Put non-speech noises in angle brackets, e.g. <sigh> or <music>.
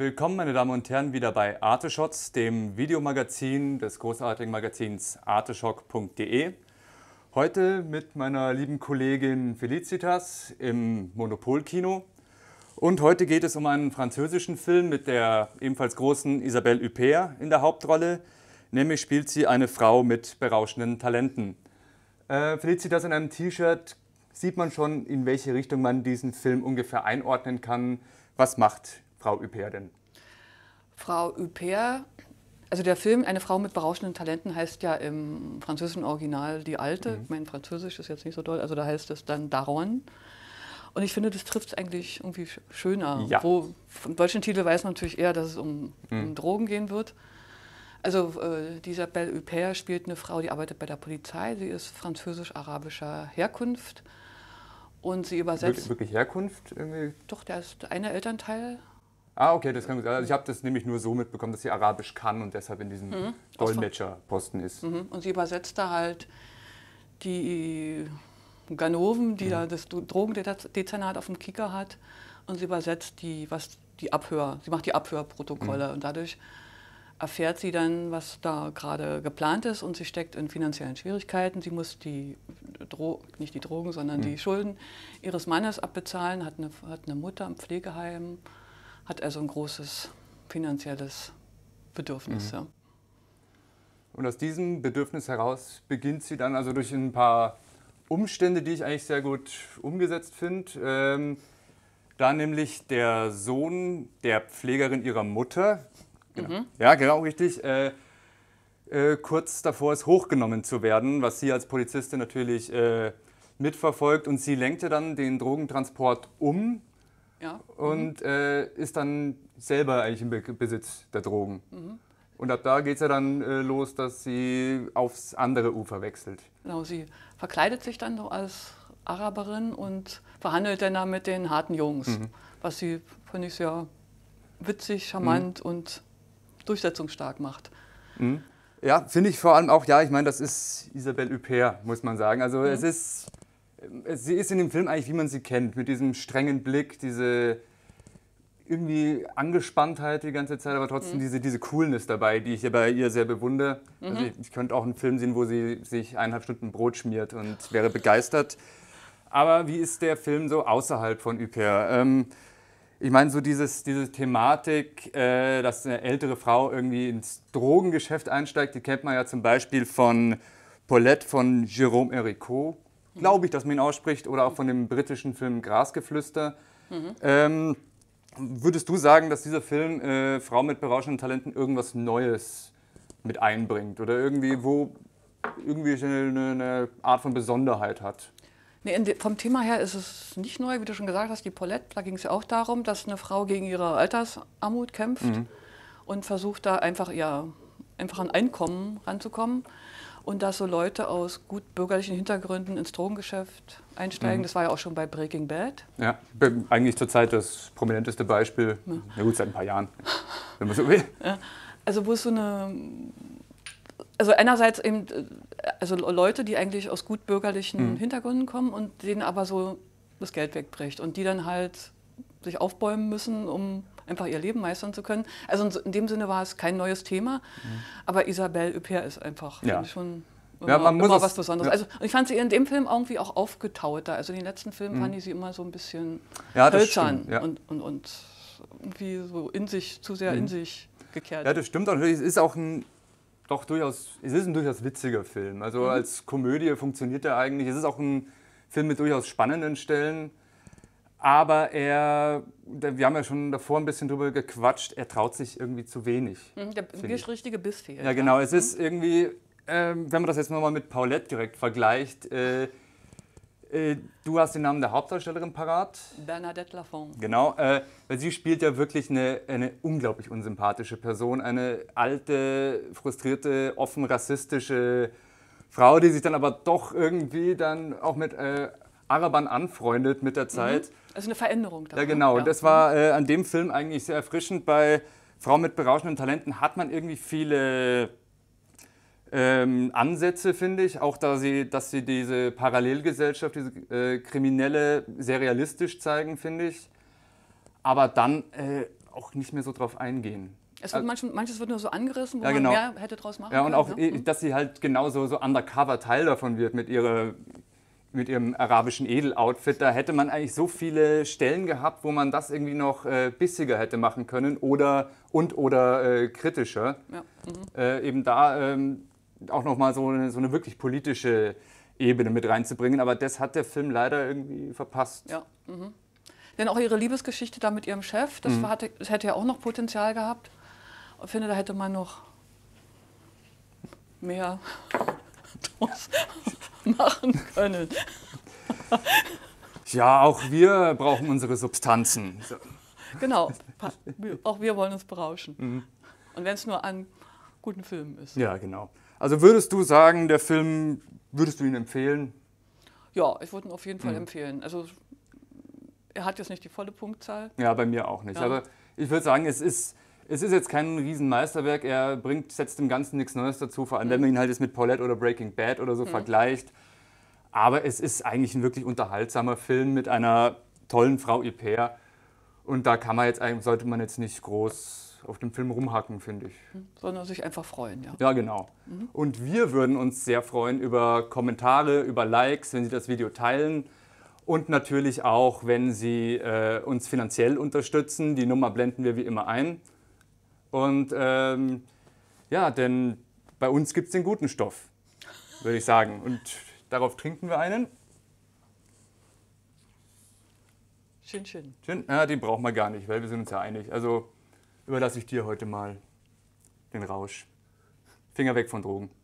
willkommen meine Damen und Herren wieder bei Arte dem Videomagazin des großartigen Magazins arteshock.de. Heute mit meiner lieben Kollegin Felicitas im Monopolkino. Und heute geht es um einen französischen Film mit der ebenfalls großen Isabelle Huppert in der Hauptrolle. Nämlich spielt sie eine Frau mit berauschenden Talenten. Äh, Felicitas in einem T-Shirt sieht man schon, in welche Richtung man diesen Film ungefähr einordnen kann. Was macht Frau Huppert denn? Frau Huppert, also der Film Eine Frau mit berauschenden Talenten heißt ja im französischen Original Die Alte. Mhm. Mein Französisch ist jetzt nicht so doll, also da heißt es dann Daron. Und ich finde, das trifft es eigentlich irgendwie schöner. Ja. Wo, vom deutschen Titel weiß man natürlich eher, dass es um, mhm. um Drogen gehen wird. Also äh, dieser Huppert spielt eine Frau, die arbeitet bei der Polizei. Sie ist französisch-arabischer Herkunft und sie übersetzt... Wirklich, wirklich Herkunft? Irgendwie? Doch, der ist einer Elternteil Ah, okay, das kann gut sein. Also ich habe das nämlich nur so mitbekommen, dass sie Arabisch kann und deshalb in diesem mhm. Dolmetscherposten ist. Mhm. Und sie übersetzt da halt die Ganoven, die mhm. da das Drogendezernat auf dem Kicker hat, und sie übersetzt die, was die Abhör, sie macht die Abhörprotokolle mhm. und dadurch erfährt sie dann, was da gerade geplant ist und sie steckt in finanziellen Schwierigkeiten. Sie muss die Dro nicht die Drogen, sondern die mhm. Schulden ihres Mannes abbezahlen, hat eine, hat eine Mutter im Pflegeheim hat er so ein großes finanzielles Bedürfnis. Mhm. Ja. Und aus diesem Bedürfnis heraus beginnt sie dann also durch ein paar Umstände, die ich eigentlich sehr gut umgesetzt finde. Ähm, da nämlich der Sohn der Pflegerin ihrer Mutter, genau, mhm. ja genau richtig, äh, äh, kurz davor ist hochgenommen zu werden, was sie als Polizistin natürlich äh, mitverfolgt und sie lenkte dann den Drogentransport um ja. Und mhm. äh, ist dann selber eigentlich im Be Besitz der Drogen. Mhm. Und ab da geht es ja dann äh, los, dass sie aufs andere Ufer wechselt. Genau, sie verkleidet sich dann so als Araberin und verhandelt dann da mit den harten Jungs. Mhm. Was sie, finde ich, sehr witzig, charmant mhm. und durchsetzungsstark macht. Mhm. Ja, finde ich vor allem auch, ja, ich meine, das ist Isabelle Huppert, muss man sagen. Also es mhm. ist sie ist in dem Film eigentlich, wie man sie kennt, mit diesem strengen Blick, diese irgendwie Angespanntheit die ganze Zeit, aber trotzdem mhm. diese, diese Coolness dabei, die ich ja bei ihr sehr bewundere. Mhm. Also ich, ich, könnte auch einen Film sehen, wo sie sich eineinhalb Stunden Brot schmiert und wäre begeistert. Aber wie ist der Film so außerhalb von Yper? Ähm, ich meine, so dieses, diese Thematik, äh, dass eine ältere Frau irgendwie ins Drogengeschäft einsteigt, die kennt man ja zum Beispiel von Paulette von Jérôme Ericot glaube ich, dass man ihn ausspricht, oder auch von dem britischen Film Grasgeflüster. Mhm. Ähm, würdest du sagen, dass dieser Film äh, Frau mit berauschenden Talenten irgendwas Neues mit einbringt oder irgendwie wo irgendwie eine, eine Art von Besonderheit hat? Nee, vom Thema her ist es nicht neu, wie du schon gesagt hast, die Paulette, da ging es ja auch darum, dass eine Frau gegen ihre Altersarmut kämpft mhm. und versucht da einfach, ja, einfach an Einkommen ranzukommen. Und dass so Leute aus gut bürgerlichen Hintergründen ins Drogengeschäft einsteigen, mhm. das war ja auch schon bei Breaking Bad. Ja, eigentlich zurzeit das prominenteste Beispiel, ja. na gut, seit ein paar Jahren, wenn man so will. <laughs> Ja. Also wo es so eine, also einerseits eben, also Leute, die eigentlich aus gut bürgerlichen mhm. Hintergründen kommen und denen aber so das Geld wegbricht und die dann halt sich aufbäumen müssen, um einfach ihr Leben meistern zu können. Also in dem Sinne war es kein neues Thema, mhm. aber Isabelle Huppert ist einfach ja. schon Immer, ja, man muss es, was Besonderes. Ja. Also ich fand sie in dem Film irgendwie auch aufgetauter. Also in den letzten Filmen mhm. fand ich sie immer so ein bisschen ja, hölzern ja. und, und, und irgendwie so in sich, zu sehr mhm. in sich gekehrt. Ja, das stimmt. Und es ist auch ein doch durchaus, es ist ein durchaus witziger Film. Also mhm. als Komödie funktioniert er eigentlich. Es ist auch ein Film mit durchaus spannenden Stellen. Aber er, wir haben ja schon davor ein bisschen drüber gequatscht, er traut sich irgendwie zu wenig. Mhm, der richtige Biss fehlt. Ja, ne? genau. Es mhm. ist irgendwie, ähm, wenn man das jetzt nochmal mit Paulette direkt vergleicht, äh, äh du hast den Namen der Hauptdarstellerin parat. Bernadette Lafont. Genau, äh, weil sie spielt ja wirklich eine, eine unglaublich unsympathische Person, eine alte, frustrierte, offen rassistische Frau, die sich dann aber doch irgendwie dann auch mit äh, Arabern anfreundet mit der mhm. Zeit. Mhm. Also eine Veränderung. Da, ja, genau. Ja. Und das war mhm. äh, an dem Film eigentlich sehr erfrischend. Bei Frauen mit berauschenden Talenten hat man irgendwie viele ähm, Ansätze, finde ich. Auch da sie, dass sie diese Parallelgesellschaft, diese äh, Kriminelle sehr realistisch zeigen, finde ich. Aber dann äh, auch nicht mehr so drauf eingehen. Es wird äh, manches, manches wird nur so angerissen, wo ja, genau. man mehr hätte draus machen können. Ja, und können, auch, ne? Mhm. dass sie halt genauso so undercover Teil davon wird mit ihrer mit ihrem arabischen Edeloutfit, da hätte man eigentlich so viele Stellen gehabt, wo man das irgendwie noch äh, bissiger hätte machen können oder und oder äh, kritischer. Ja. Mhm. Äh, eben da ähm, auch nochmal so, eine, so eine wirklich politische Ebene mit reinzubringen. Aber das hat der Film leider irgendwie verpasst. Ja. Mhm. Denn auch ihre Liebesgeschichte da mit ihrem Chef, das, mhm. hatte, das hätte ja auch noch Potenzial gehabt. Ich finde, da hätte man noch mehr. <laughs> machen können. Ja, auch wir brauchen unsere Substanzen. Genau, auch wir wollen uns berauschen. Mhm. Und wenn es nur an guten Filmen ist. Ja, genau. Also würdest du sagen, der Film, würdest du ihn empfehlen? Ja, ich würde ihn auf jeden Fall mhm. empfehlen. Also er hat jetzt nicht die volle Punktzahl. Ja, bei mir auch nicht. Ja. Aber ich würde sagen, es ist es ist jetzt kein Riesenmeisterwerk, er bringt, setzt dem Ganzen nichts Neues dazu, vor allem mhm. wenn man ihn halt jetzt mit Paulette oder Breaking Bad oder so mhm. vergleicht. Aber es ist eigentlich ein wirklich unterhaltsamer Film mit einer tollen Frau Iper. Und da kann man jetzt sollte man jetzt nicht groß auf dem Film rumhacken, finde ich. Mhm. Sondern sich einfach freuen, ja. Ja, genau. Mhm. Und wir würden uns sehr freuen über Kommentare, über Likes, wenn Sie das Video teilen. Und natürlich auch, wenn Sie äh, uns finanziell unterstützen. Die Nummer blenden wir wie immer ein. Und ähm, ja, denn bei uns gibt es den guten Stoff, würde ich sagen. Und darauf trinken wir einen. Schön, schön. Schön, ja, den brauchen wir gar nicht, weil wir sind uns ja einig. Also überlasse ich dir heute mal den Rausch. Finger weg von Drogen.